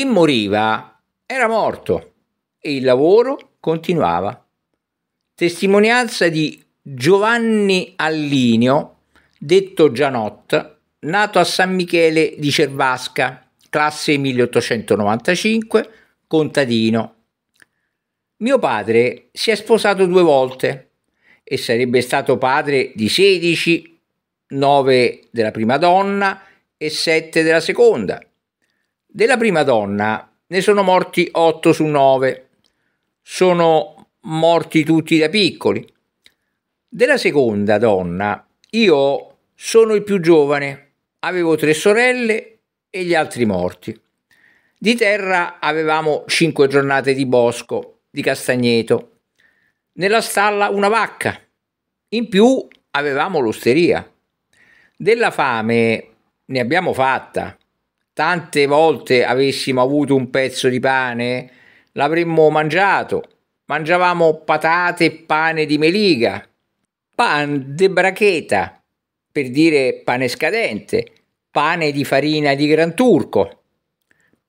Chi moriva era morto e il lavoro continuava. Testimonianza di Giovanni Allinio, detto Gianot, nato a San Michele di Cervasca, classe 1895, contadino. Mio padre si è sposato due volte e sarebbe stato padre di 16, 9 della prima donna e 7 della seconda. Della prima donna ne sono morti 8 su 9, sono morti tutti da piccoli. Della seconda donna io sono il più giovane, avevo tre sorelle e gli altri morti. Di terra avevamo cinque giornate di bosco, di castagneto, nella stalla una vacca, in più avevamo l'osteria. Della fame ne abbiamo fatta, tante volte avessimo avuto un pezzo di pane, l'avremmo mangiato. Mangiavamo patate e pane di meliga, pan de bracheta, per dire pane scadente, pane di farina di gran turco.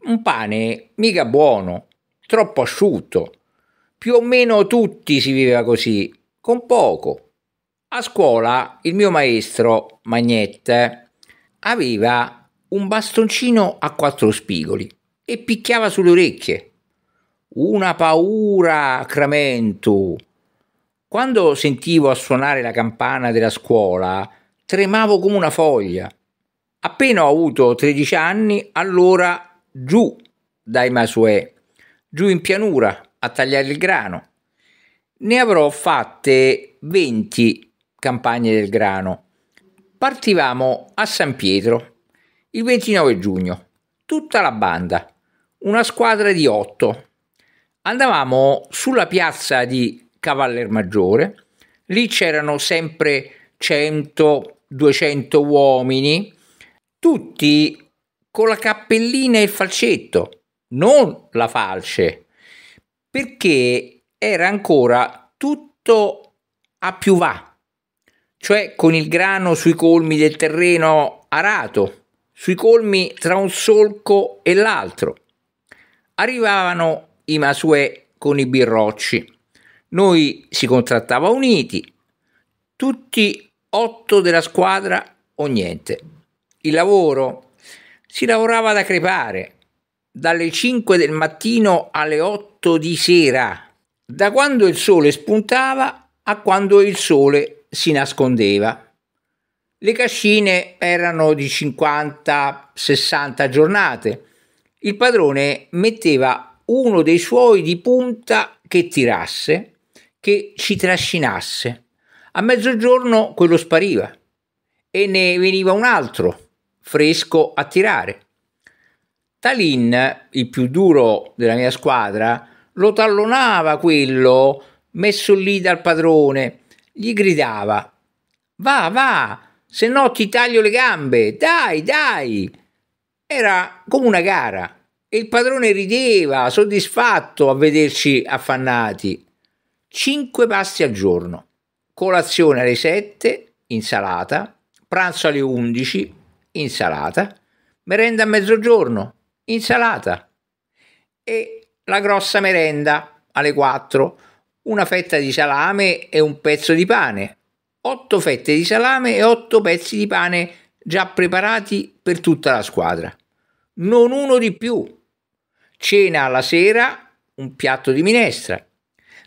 Un pane mica buono, troppo asciutto. Più o meno tutti si viveva così, con poco. A scuola il mio maestro Magnette aveva un bastoncino a quattro spigoli e picchiava sulle orecchie. Una paura, Cramentu! Quando sentivo a suonare la campana della scuola, tremavo come una foglia. Appena ho avuto 13 anni, allora giù dai Masuè, giù in pianura a tagliare il grano. Ne avrò fatte 20 campagne del grano. Partivamo a San Pietro il 29 giugno, tutta la banda, una squadra di otto. Andavamo sulla piazza di Cavaller Maggiore, lì c'erano sempre 100-200 uomini, tutti con la cappellina e il falcetto, non la falce, perché era ancora tutto a più va, cioè con il grano sui colmi del terreno arato sui colmi tra un solco e l'altro. Arrivavano i Masue con i birrocci. Noi si contrattava uniti, tutti otto della squadra o niente. Il lavoro si lavorava da crepare, dalle 5 del mattino alle 8 di sera, da quando il sole spuntava a quando il sole si nascondeva. Le cascine erano di 50-60 giornate. Il padrone metteva uno dei suoi di punta che tirasse, che ci trascinasse. A mezzogiorno quello spariva e ne veniva un altro, fresco a tirare. Talin, il più duro della mia squadra, lo tallonava quello messo lì dal padrone, gli gridava: Va, va, se no ti taglio le gambe, dai, dai. Era come una gara e il padrone rideva, soddisfatto a vederci affannati. Cinque pasti al giorno, colazione alle sette, insalata, pranzo alle undici, insalata, merenda a mezzogiorno, insalata e la grossa merenda alle quattro, una fetta di salame e un pezzo di pane, 8 fette di salame e 8 pezzi di pane già preparati per tutta la squadra. Non uno di più. Cena alla sera un piatto di minestra.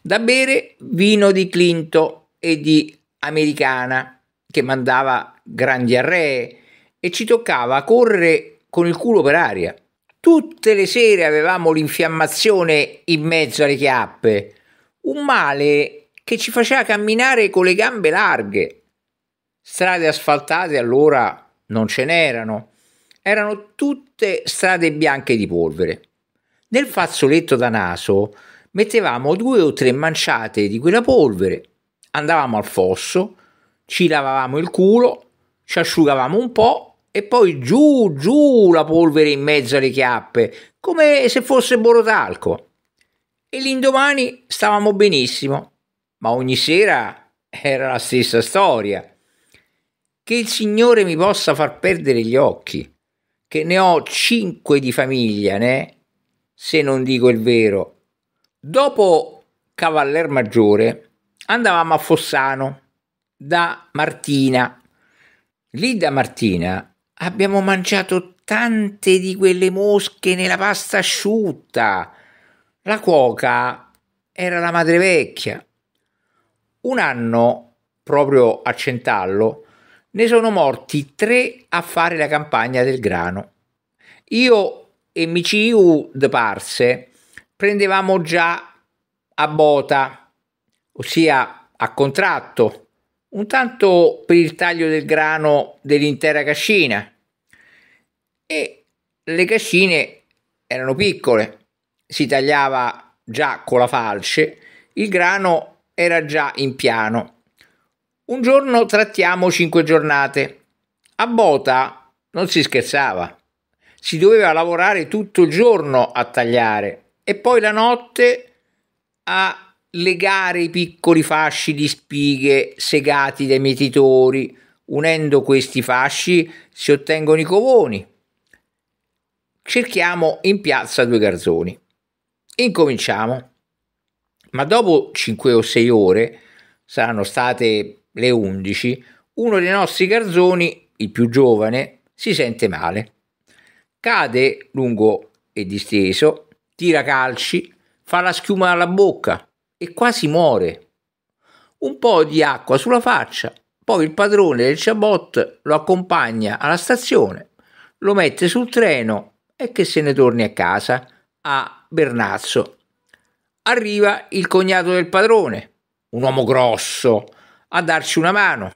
Da bere vino di Clinto e di Americana che mandava grandi arree e ci toccava correre con il culo per aria. Tutte le sere avevamo l'infiammazione in mezzo alle chiappe, un male che ci faceva camminare con le gambe larghe. Strade asfaltate allora non ce n'erano, erano tutte strade bianche di polvere. Nel fazzoletto da naso mettevamo due o tre manciate di quella polvere, andavamo al fosso, ci lavavamo il culo, ci asciugavamo un po' e poi giù, giù la polvere in mezzo alle chiappe, come se fosse borotalco. E l'indomani stavamo benissimo ma ogni sera era la stessa storia. Che il Signore mi possa far perdere gli occhi, che ne ho cinque di famiglia, né? Se non dico il vero. Dopo Cavaller Maggiore andavamo a Fossano da Martina. Lì da Martina abbiamo mangiato tante di quelle mosche nella pasta asciutta. La cuoca era la madre vecchia un anno, proprio a Centallo, ne sono morti tre a fare la campagna del grano. Io e MCU de Parse prendevamo già a bota, ossia a contratto, un tanto per il taglio del grano dell'intera cascina. E le cascine erano piccole, si tagliava già con la falce, il grano era già in piano. Un giorno trattiamo cinque giornate. A Bota non si scherzava. Si doveva lavorare tutto il giorno a tagliare e poi la notte a legare i piccoli fasci di spighe segati dai mietitori. Unendo questi fasci si ottengono i covoni. Cerchiamo in piazza due garzoni. Incominciamo ma dopo 5 o 6 ore, saranno state le 11, uno dei nostri garzoni, il più giovane, si sente male. Cade lungo e disteso, tira calci, fa la schiuma alla bocca e quasi muore. Un po' di acqua sulla faccia, poi il padrone del ciabot lo accompagna alla stazione, lo mette sul treno e che se ne torni a casa a Bernazzo arriva il cognato del padrone, un uomo grosso, a darci una mano.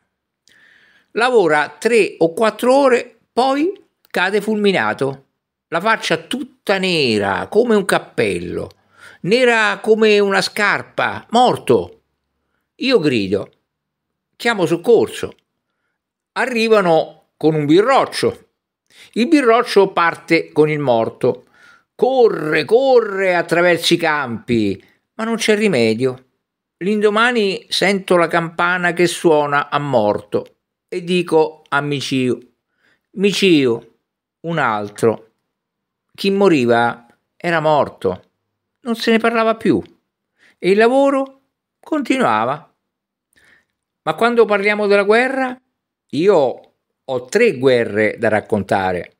Lavora tre o quattro ore, poi cade fulminato, la faccia tutta nera, come un cappello, nera come una scarpa, morto. Io grido, chiamo soccorso. Arrivano con un birroccio. Il birroccio parte con il morto Corre, corre attraverso i campi, ma non c'è rimedio. L'indomani sento la campana che suona a morto e dico a Micio, Micio, un altro. Chi moriva era morto, non se ne parlava più e il lavoro continuava. Ma quando parliamo della guerra, io ho tre guerre da raccontare.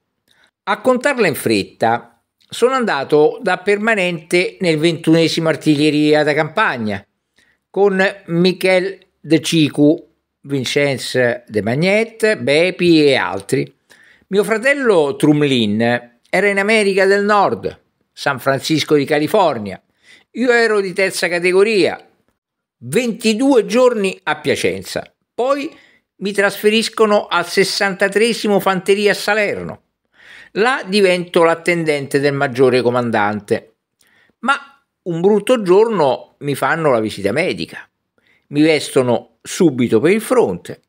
A contarla in fretta sono andato da permanente nel ventunesimo artiglieria da campagna con Michel De Cicu, Vincenzo De Magnette, Bepi e altri. Mio fratello Trumlin era in America del Nord, San Francisco di California. Io ero di terza categoria, 22 giorni a Piacenza. Poi mi trasferiscono al 63 Fanteria a Salerno Là divento l'attendente del maggiore comandante. Ma un brutto giorno mi fanno la visita medica. Mi vestono subito per il fronte.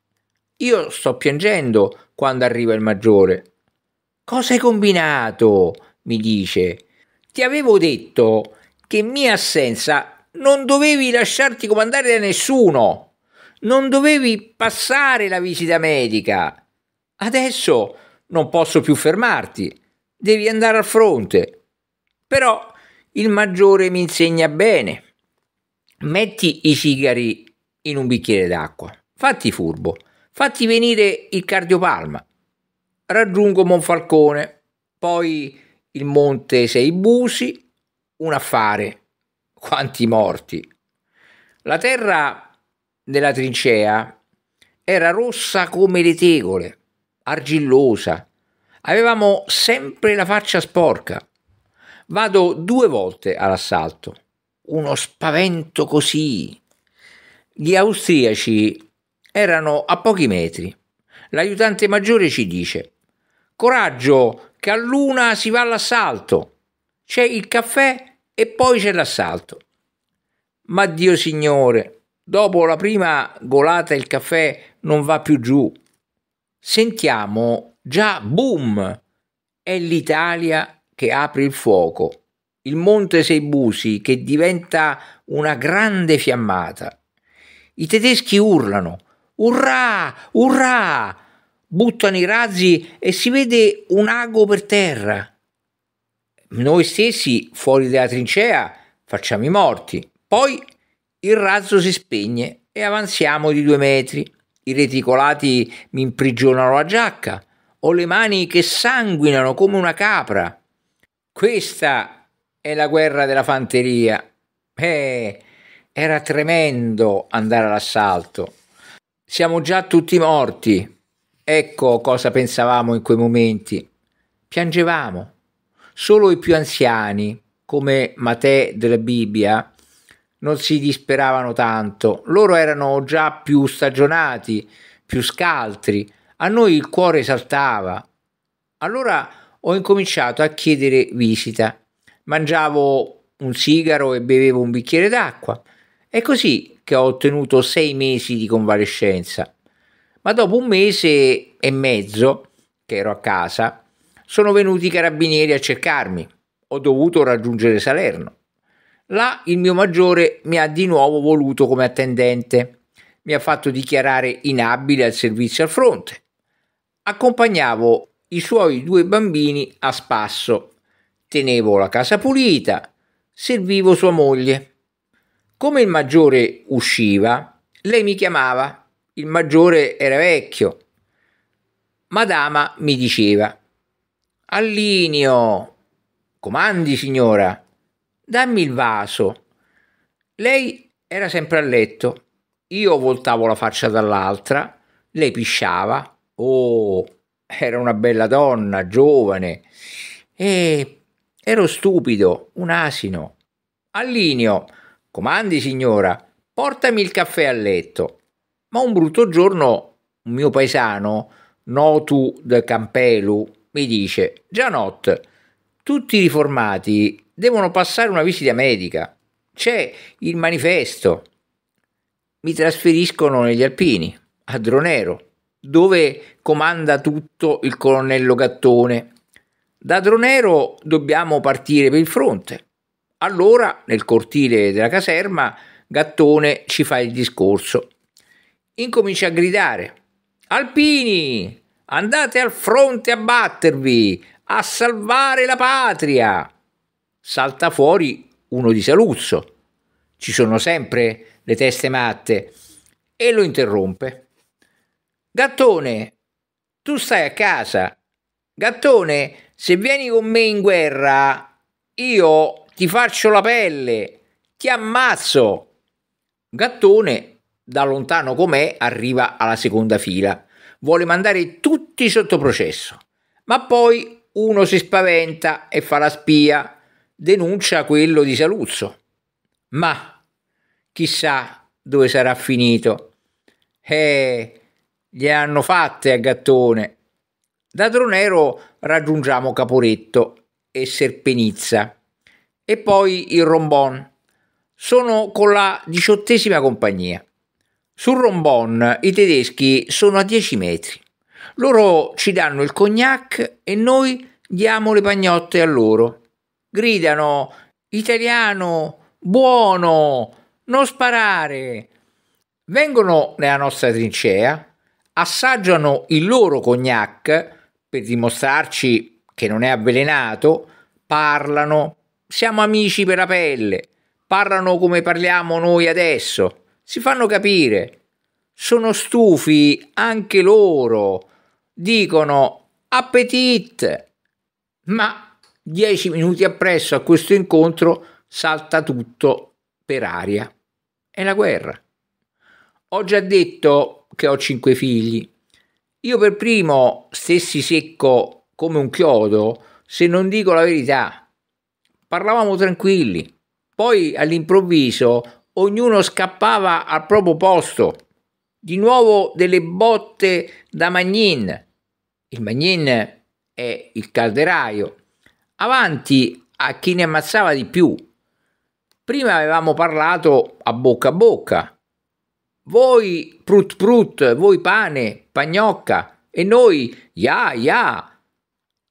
Io sto piangendo quando arriva il maggiore. Cosa hai combinato? mi dice. Ti avevo detto che in mia assenza non dovevi lasciarti comandare da nessuno. Non dovevi passare la visita medica. Adesso non posso più fermarti, devi andare al fronte. Però il maggiore mi insegna bene. Metti i sigari in un bicchiere d'acqua, fatti furbo, fatti venire il cardiopalma. Raggiungo Monfalcone, poi il monte Sei Busi, un affare. Quanti morti. La terra della trincea era rossa come le tegole argillosa. Avevamo sempre la faccia sporca. Vado due volte all'assalto. Uno spavento così. Gli austriaci erano a pochi metri. L'aiutante maggiore ci dice: Coraggio, che a luna si va all'assalto. C'è il caffè e poi c'è l'assalto. Ma Dio Signore, dopo la prima golata il caffè non va più giù sentiamo già boom, è l'Italia che apre il fuoco, il Monte Seibusi che diventa una grande fiammata. I tedeschi urlano, urrà, urrà, buttano i razzi e si vede un ago per terra. Noi stessi fuori dalla trincea facciamo i morti, poi il razzo si spegne e avanziamo di due metri i reticolati mi imprigionano la giacca, ho le mani che sanguinano come una capra. Questa è la guerra della fanteria. Eh, era tremendo andare all'assalto. Siamo già tutti morti. Ecco cosa pensavamo in quei momenti. Piangevamo. Solo i più anziani, come Matè della Bibbia, non si disperavano tanto, loro erano già più stagionati, più scaltri, a noi il cuore saltava. Allora ho incominciato a chiedere visita, mangiavo un sigaro e bevevo un bicchiere d'acqua. È così che ho ottenuto sei mesi di convalescenza. Ma dopo un mese e mezzo, che ero a casa, sono venuti i carabinieri a cercarmi. Ho dovuto raggiungere Salerno. Là il mio maggiore mi ha di nuovo voluto come attendente. Mi ha fatto dichiarare inabile al servizio al fronte. Accompagnavo i suoi due bambini a spasso. Tenevo la casa pulita. Servivo sua moglie. Come il maggiore usciva, lei mi chiamava. Il maggiore era vecchio. Madama mi diceva: Allinio, comandi signora Dammi il vaso. Lei era sempre a letto. Io voltavo la faccia dall'altra, lei pisciava. Oh, era una bella donna, giovane. E ero stupido, un asino. Allinio, comandi signora, portami il caffè a letto. Ma un brutto giorno un mio paesano, Notu de Campelu, mi dice: Già notte tutti i riformati devono passare una visita medica. C'è il manifesto. Mi trasferiscono negli Alpini, a Dronero, dove comanda tutto il colonnello Gattone. Da Dronero dobbiamo partire per il fronte. Allora, nel cortile della caserma, Gattone ci fa il discorso. Incomincia a gridare: Alpini, andate al fronte a battervi, a salvare la patria. Salta fuori uno di Saluzzo. Ci sono sempre le teste matte. E lo interrompe. Gattone, tu stai a casa. Gattone, se vieni con me in guerra, io ti faccio la pelle, ti ammazzo. Gattone, da lontano com'è, arriva alla seconda fila. Vuole mandare tutti sotto processo. Ma poi uno si spaventa e fa la spia, denuncia quello di Saluzzo. Ma chissà dove sarà finito. Eh, gli hanno fatte a gattone. Da Tronero raggiungiamo Caporetto e Serpenizza e poi il Rombon. Sono con la diciottesima compagnia. Sul Rombon i tedeschi sono a 10 metri. Loro ci danno il cognac e noi diamo le pagnotte a loro. Gridano italiano, buono, non sparare. Vengono nella nostra trincea, assaggiano il loro cognac per dimostrarci che non è avvelenato, parlano, siamo amici per la pelle, parlano come parliamo noi adesso, si fanno capire. Sono stufi anche loro dicono appetit, ma dieci minuti appresso a questo incontro salta tutto per aria. È la guerra. Ho già detto che ho cinque figli. Io per primo stessi secco come un chiodo se non dico la verità. Parlavamo tranquilli. Poi all'improvviso ognuno scappava al proprio posto. Di nuovo delle botte da Magnin il Magnin è il Calderaio, avanti a chi ne ammazzava di più. Prima avevamo parlato a bocca a bocca. Voi prut prut, voi pane, pagnocca e noi ya ya.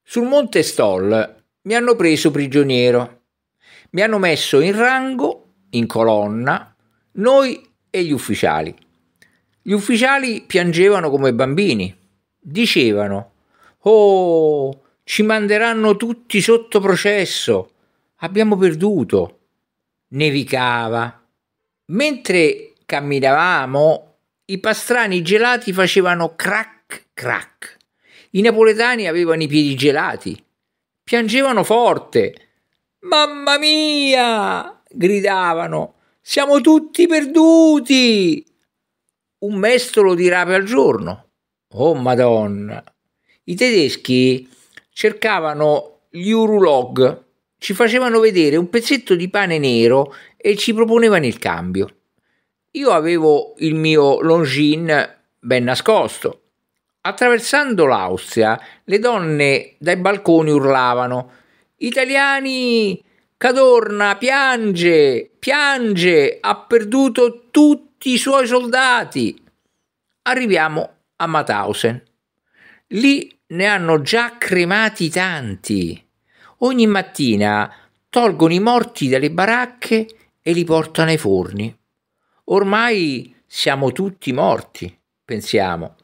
Sul Monte Stoll mi hanno preso prigioniero. Mi hanno messo in rango, in colonna, noi e gli ufficiali. Gli ufficiali piangevano come bambini dicevano Oh, ci manderanno tutti sotto processo, abbiamo perduto. Nevicava. Mentre camminavamo, i pastrani gelati facevano crack crack. I napoletani avevano i piedi gelati. Piangevano forte. Mamma mia! gridavano. Siamo tutti perduti! Un mestolo di rape al giorno Oh Madonna! I tedeschi cercavano gli urolog, ci facevano vedere un pezzetto di pane nero e ci proponevano il cambio. Io avevo il mio Longines ben nascosto. Attraversando l'Austria, le donne dai balconi urlavano: Italiani! Cadorna piange, piange, ha perduto tutti i suoi soldati. Arriviamo a Mauthausen. Lì ne hanno già cremati tanti. Ogni mattina tolgono i morti dalle baracche e li portano ai forni. Ormai siamo tutti morti, pensiamo.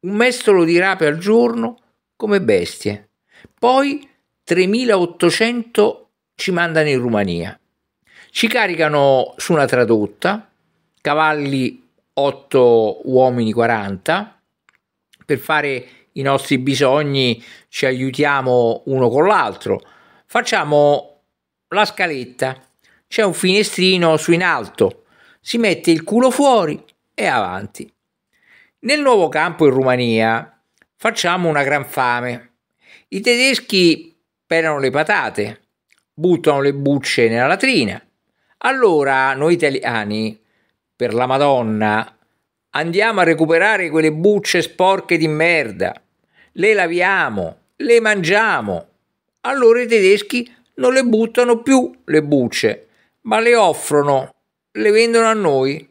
Un mestolo di rape al giorno come bestie. Poi 3.800 ci mandano in Romania. Ci caricano su una tradotta, cavalli 8 uomini 40. Per fare i nostri bisogni ci aiutiamo uno con l'altro. Facciamo la scaletta. C'è un finestrino su in alto. Si mette il culo fuori e avanti. Nel nuovo campo in Romania facciamo una gran fame. I tedeschi pelano le patate, buttano le bucce nella latrina. Allora noi italiani per la Madonna, andiamo a recuperare quelle bucce sporche di merda, le laviamo, le mangiamo. Allora i tedeschi non le buttano più le bucce, ma le offrono, le vendono a noi.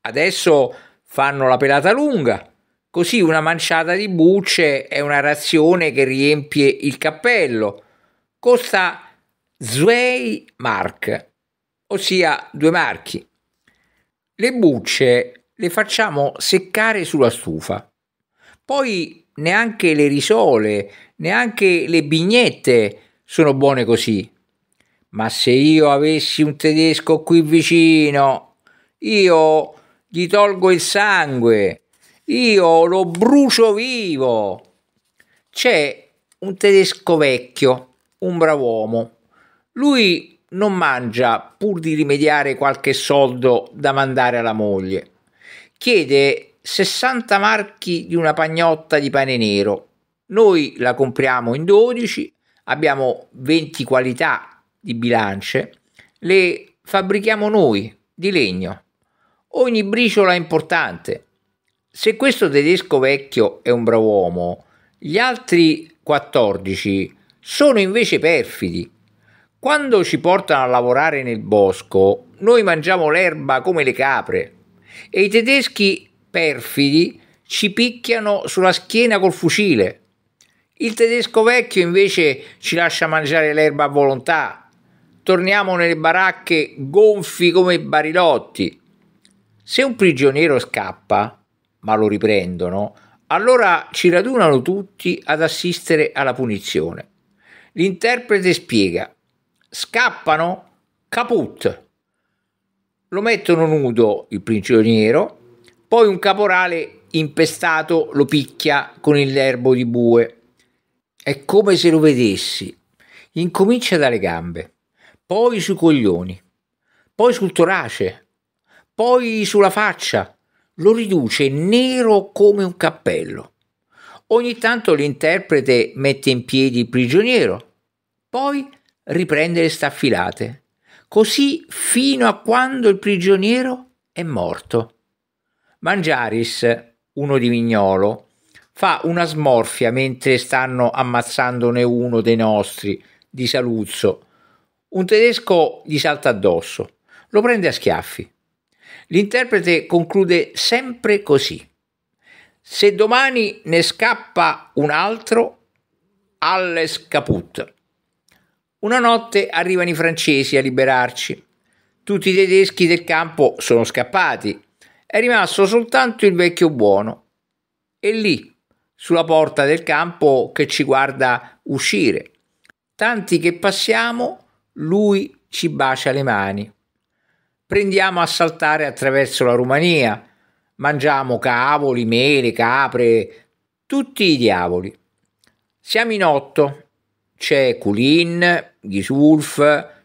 Adesso fanno la pelata lunga, così una manciata di bucce è una razione che riempie il cappello. Costa 2 Mark, ossia due marchi. Le bucce le facciamo seccare sulla stufa, poi neanche le risole, neanche le bignette sono buone così. Ma se io avessi un tedesco qui vicino, io gli tolgo il sangue, io lo brucio vivo. C'è un tedesco vecchio, un bravo uomo. Lui non mangia pur di rimediare qualche soldo da mandare alla moglie. Chiede 60 marchi di una pagnotta di pane nero. Noi la compriamo in 12, abbiamo 20 qualità di bilance, le fabbrichiamo noi di legno. Ogni briciola è importante. Se questo tedesco vecchio è un bravo uomo, gli altri 14 sono invece perfidi quando ci portano a lavorare nel bosco, noi mangiamo l'erba come le capre e i tedeschi perfidi ci picchiano sulla schiena col fucile. Il tedesco vecchio invece ci lascia mangiare l'erba a volontà. Torniamo nelle baracche gonfi come barilotti. Se un prigioniero scappa, ma lo riprendono, allora ci radunano tutti ad assistere alla punizione. L'interprete spiega scappano caput. Lo mettono nudo il prigioniero, poi un caporale impestato lo picchia con il lerbo di bue. È come se lo vedessi. Incomincia dalle gambe, poi sui coglioni, poi sul torace, poi sulla faccia. Lo riduce nero come un cappello. Ogni tanto l'interprete mette in piedi il prigioniero, poi riprende le staffilate, così fino a quando il prigioniero è morto. Mangiaris, uno di Mignolo, fa una smorfia mentre stanno ammazzandone uno dei nostri, di Saluzzo. Un tedesco gli salta addosso, lo prende a schiaffi. L'interprete conclude sempre così. Se domani ne scappa un altro, alles caput. Una notte arrivano i francesi a liberarci. Tutti i tedeschi del campo sono scappati. È rimasto soltanto il vecchio buono. E lì, sulla porta del campo che ci guarda uscire. Tanti che passiamo, lui ci bacia le mani. Prendiamo a saltare attraverso la Romania. Mangiamo cavoli, mele, capre, tutti i diavoli. Siamo in otto c'è Culin, Ghisulf,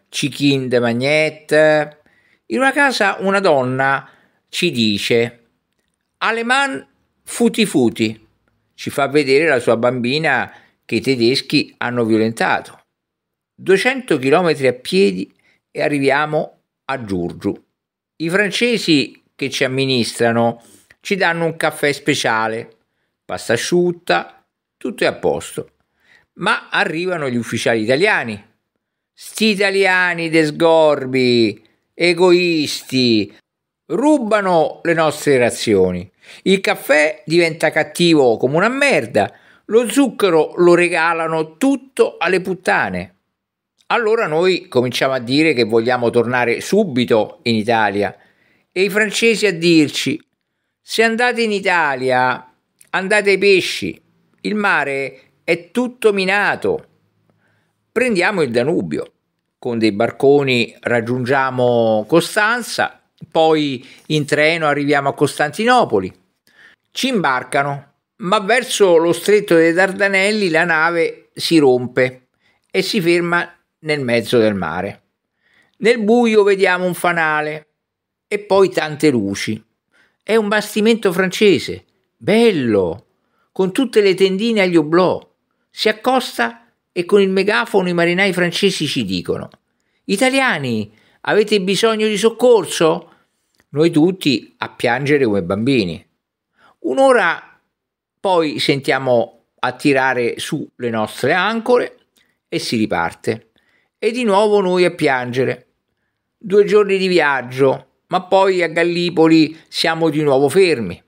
Cichin de Magnette. In una casa una donna ci dice Aleman futi futi, ci fa vedere la sua bambina che i tedeschi hanno violentato. 200 km a piedi e arriviamo a Giurgiu. I francesi che ci amministrano ci danno un caffè speciale, pasta asciutta, tutto è a posto. Ma arrivano gli ufficiali italiani. Sti italiani desgorbi, egoisti, rubano le nostre razioni. Il caffè diventa cattivo come una merda, lo zucchero lo regalano tutto alle puttane. Allora noi cominciamo a dire che vogliamo tornare subito in Italia e i francesi a dirci se andate in Italia andate ai pesci, il mare è tutto minato. Prendiamo il Danubio, con dei barconi raggiungiamo Costanza, poi in treno arriviamo a Costantinopoli. Ci imbarcano, ma verso lo stretto dei Dardanelli la nave si rompe e si ferma nel mezzo del mare. Nel buio vediamo un fanale e poi tante luci. È un bastimento francese, bello, con tutte le tendine agli oblò si accosta e con il megafono i marinai francesi ci dicono Italiani, avete bisogno di soccorso? Noi tutti a piangere come bambini. Un'ora poi sentiamo attirare su le nostre ancore e si riparte. E di nuovo noi a piangere. Due giorni di viaggio, ma poi a Gallipoli siamo di nuovo fermi.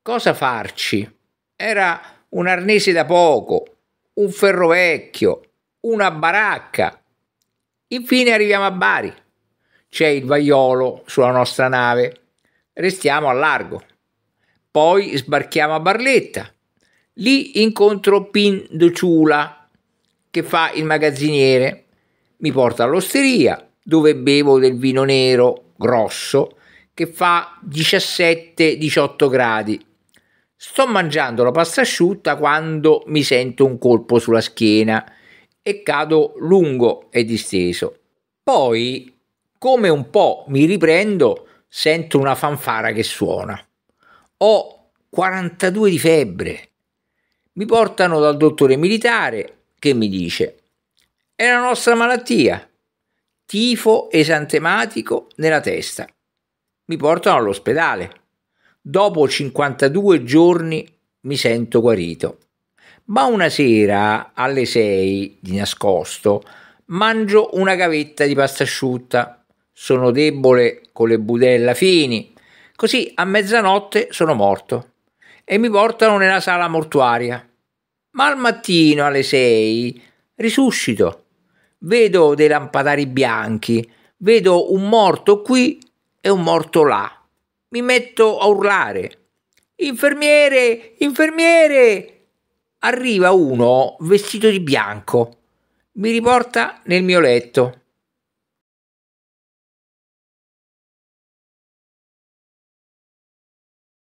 Cosa farci? Era un arnese da poco, un ferro vecchio, una baracca. Infine arriviamo a Bari. C'è il vaiolo sulla nostra nave. Restiamo a largo. Poi sbarchiamo a Barletta. Lì incontro Pin de che fa il magazziniere. Mi porta all'osteria, dove bevo del vino nero grosso, che fa 17-18 gradi Sto mangiando la pasta asciutta quando mi sento un colpo sulla schiena e cado lungo e disteso. Poi, come un po' mi riprendo, sento una fanfara che suona. Ho 42 di febbre. Mi portano dal dottore militare che mi dice: È la nostra malattia, tifo esantematico nella testa. Mi portano all'ospedale. Dopo 52 giorni mi sento guarito. Ma una sera alle 6 di nascosto mangio una gavetta di pasta asciutta. Sono debole con le budella fini. Così a mezzanotte sono morto e mi portano nella sala mortuaria. Ma al mattino alle 6 risuscito. Vedo dei lampadari bianchi, vedo un morto qui e un morto là mi metto a urlare. Infermiere, infermiere! Arriva uno vestito di bianco, mi riporta nel mio letto.